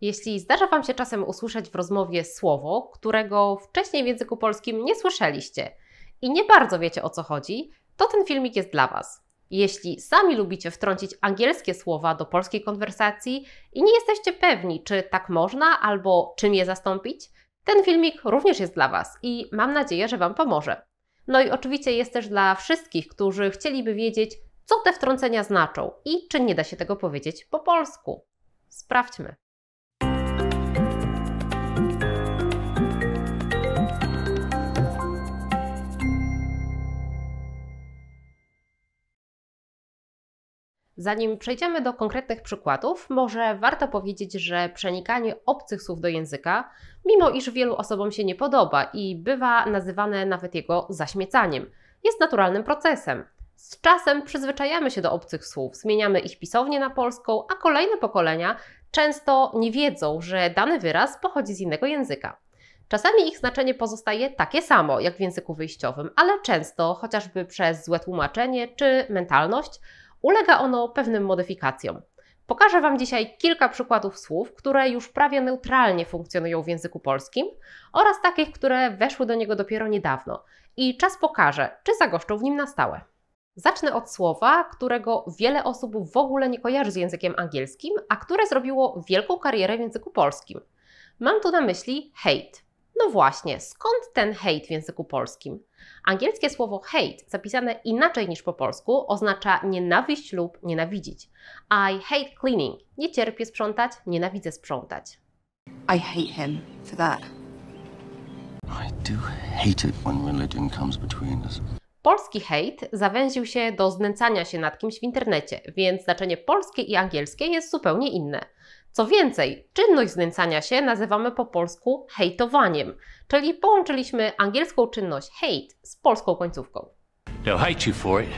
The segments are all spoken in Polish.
Jeśli zdarza Wam się czasem usłyszeć w rozmowie słowo, którego wcześniej w języku polskim nie słyszeliście i nie bardzo wiecie o co chodzi, to ten filmik jest dla Was. Jeśli sami lubicie wtrącić angielskie słowa do polskiej konwersacji i nie jesteście pewni, czy tak można albo czym je zastąpić, ten filmik również jest dla Was i mam nadzieję, że Wam pomoże. No i oczywiście jest też dla wszystkich, którzy chcieliby wiedzieć, co te wtrącenia znaczą i czy nie da się tego powiedzieć po polsku. Sprawdźmy. Zanim przejdziemy do konkretnych przykładów, może warto powiedzieć, że przenikanie obcych słów do języka, mimo iż wielu osobom się nie podoba i bywa nazywane nawet jego zaśmiecaniem, jest naturalnym procesem. Z czasem przyzwyczajamy się do obcych słów, zmieniamy ich pisownię na polską, a kolejne pokolenia często nie wiedzą, że dany wyraz pochodzi z innego języka. Czasami ich znaczenie pozostaje takie samo jak w języku wyjściowym, ale często, chociażby przez złe tłumaczenie czy mentalność, Ulega ono pewnym modyfikacjom. Pokażę Wam dzisiaj kilka przykładów słów, które już prawie neutralnie funkcjonują w języku polskim oraz takich, które weszły do niego dopiero niedawno. I czas pokaże, czy zagoszczą w nim na stałe. Zacznę od słowa, którego wiele osób w ogóle nie kojarzy z językiem angielskim, a które zrobiło wielką karierę w języku polskim. Mam tu na myśli hate. No właśnie, skąd ten hejt w języku polskim? Angielskie słowo hate, zapisane inaczej niż po polsku, oznacza nienawiść lub nienawidzić. I hate cleaning. Nie cierpię sprzątać, nienawidzę sprzątać. I hate him for that. I do hate it when religion comes between us. Polski hejt zawęził się do znęcania się nad kimś w internecie, więc znaczenie polskie i angielskie jest zupełnie inne. Co więcej, czynność znęcania się nazywamy po polsku hejtowaniem, czyli połączyliśmy angielską czynność hate z polską końcówką. They'll hate you for it,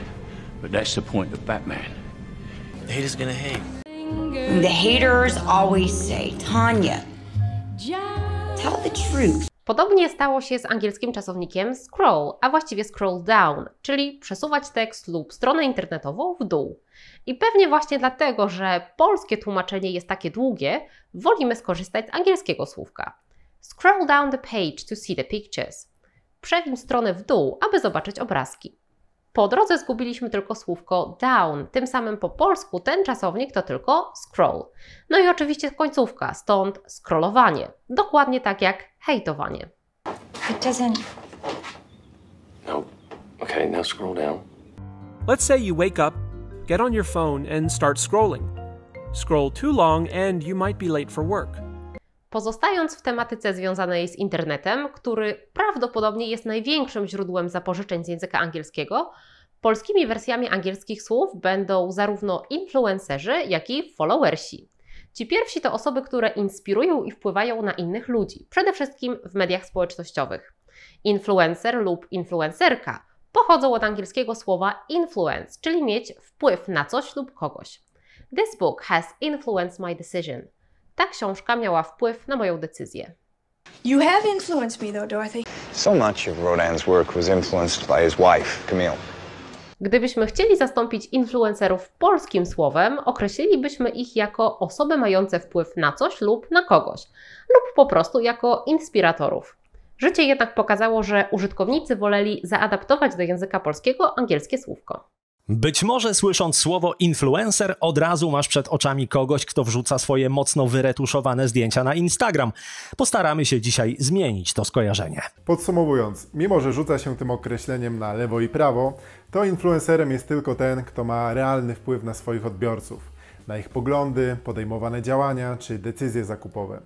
but that's the point of Batman. haters gonna hate. The haters always say, Tanya, tell the truth. Podobnie stało się z angielskim czasownikiem scroll, a właściwie scroll down, czyli przesuwać tekst lub stronę internetową w dół. I pewnie właśnie dlatego, że polskie tłumaczenie jest takie długie, wolimy skorzystać z angielskiego słówka. Scroll down the page to see the pictures. Przewiń stronę w dół, aby zobaczyć obrazki. Po drodze zgubiliśmy tylko słówko down, tym samym po polsku ten czasownik to tylko scroll. No i oczywiście końcówka, stąd scrollowanie. Dokładnie tak jak hejtowanie. It doesn't. No. Okay, now scroll down. Let's say you wake up, get on your phone and start scrolling. Scroll too long and you might be late for work. Pozostając w tematyce związanej z internetem, który prawdopodobnie jest największym źródłem zapożyczeń z języka angielskiego, polskimi wersjami angielskich słów będą zarówno influencerzy, jak i followersi. Ci pierwsi to osoby, które inspirują i wpływają na innych ludzi, przede wszystkim w mediach społecznościowych. Influencer lub influencerka pochodzą od angielskiego słowa influence, czyli mieć wpływ na coś lub kogoś. This book has influenced my decision. Ta książka miała wpływ na moją decyzję. You have influenced me though, Dorothy. So much of Rodin's work was influenced by his wife, Camille. Gdybyśmy chcieli zastąpić influencerów polskim słowem, określilibyśmy ich jako osoby mające wpływ na coś lub na kogoś, lub po prostu jako inspiratorów. Życie jednak pokazało, że użytkownicy woleli zaadaptować do języka polskiego angielskie słówko. Być może słysząc słowo influencer, od razu masz przed oczami kogoś, kto wrzuca swoje mocno wyretuszowane zdjęcia na Instagram. Postaramy się dzisiaj zmienić to skojarzenie. Podsumowując, mimo że rzuca się tym określeniem na lewo i prawo, to influencerem jest tylko ten, kto ma realny wpływ na swoich odbiorców, na ich poglądy, podejmowane działania czy decyzje zakupowe.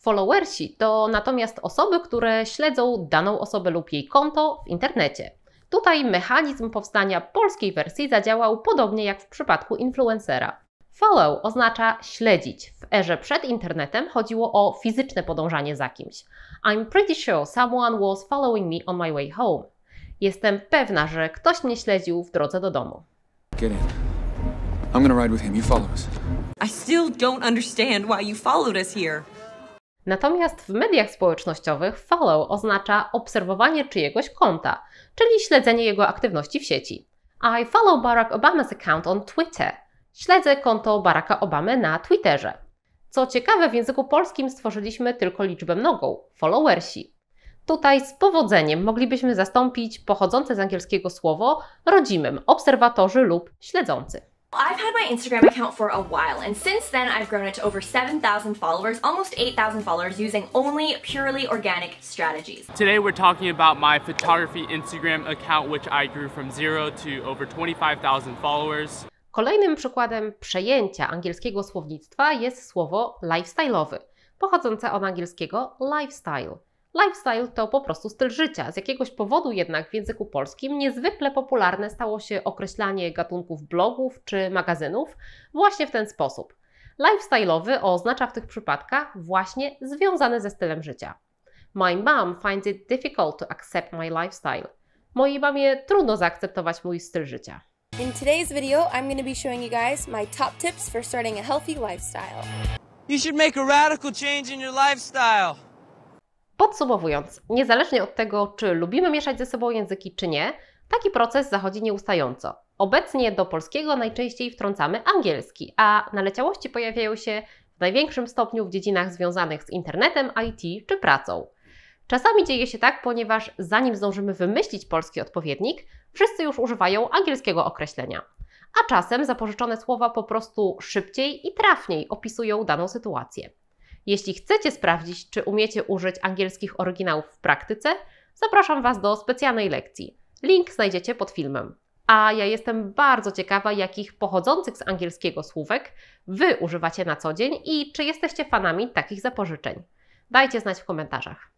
Followersi to natomiast osoby, które śledzą daną osobę lub jej konto w internecie. Tutaj mechanizm powstania polskiej wersji zadziałał podobnie jak w przypadku influencera. Follow oznacza śledzić. W erze przed internetem chodziło o fizyczne podążanie za kimś. I'm pretty sure someone was following me on my way home. Jestem pewna, że ktoś mnie śledził w drodze do domu. Get in. I'm gonna ride with him. You follow us. I still don't understand why you followed us here. Natomiast w mediach społecznościowych follow oznacza obserwowanie czyjegoś konta, czyli śledzenie jego aktywności w sieci. I follow Barack Obama's account on Twitter. Śledzę konto Baracka Obamy na Twitterze. Co ciekawe, w języku polskim stworzyliśmy tylko liczbę nogą followersi. Tutaj z powodzeniem moglibyśmy zastąpić pochodzące z angielskiego słowo rodzimym obserwatorzy lub śledzący. I've had my Instagram account for a while and since then I've grown it to over 7,000 followers, almost 8,000 followers using only purely organic strategies. Today we're talking about my photography Instagram account which I grew from zero to over 25,000 followers. Kolejnym przykładem przejęcia angielskiego słownictwa jest słowo lifestyle'owy, pochodzące od angielskiego lifestyle – Lifestyle to po prostu styl życia. Z jakiegoś powodu jednak w języku polskim niezwykle popularne stało się określanie gatunków blogów czy magazynów właśnie w ten sposób. Lifestyle'owy oznacza w tych przypadkach właśnie związane ze stylem życia. My mom finds it difficult to accept my lifestyle. Mojej mamie trudno zaakceptować mój styl życia. In today's video, I'm going to be showing you guys my top tips for starting a healthy lifestyle. You should make a radical change in your lifestyle. Podsumowując, niezależnie od tego, czy lubimy mieszać ze sobą języki, czy nie, taki proces zachodzi nieustająco. Obecnie do polskiego najczęściej wtrącamy angielski, a naleciałości pojawiają się w największym stopniu w dziedzinach związanych z internetem, IT czy pracą. Czasami dzieje się tak, ponieważ zanim zdążymy wymyślić polski odpowiednik, wszyscy już używają angielskiego określenia. A czasem zapożyczone słowa po prostu szybciej i trafniej opisują daną sytuację. Jeśli chcecie sprawdzić, czy umiecie użyć angielskich oryginałów w praktyce, zapraszam Was do specjalnej lekcji. Link znajdziecie pod filmem. A ja jestem bardzo ciekawa, jakich pochodzących z angielskiego słówek Wy używacie na co dzień i czy jesteście fanami takich zapożyczeń. Dajcie znać w komentarzach.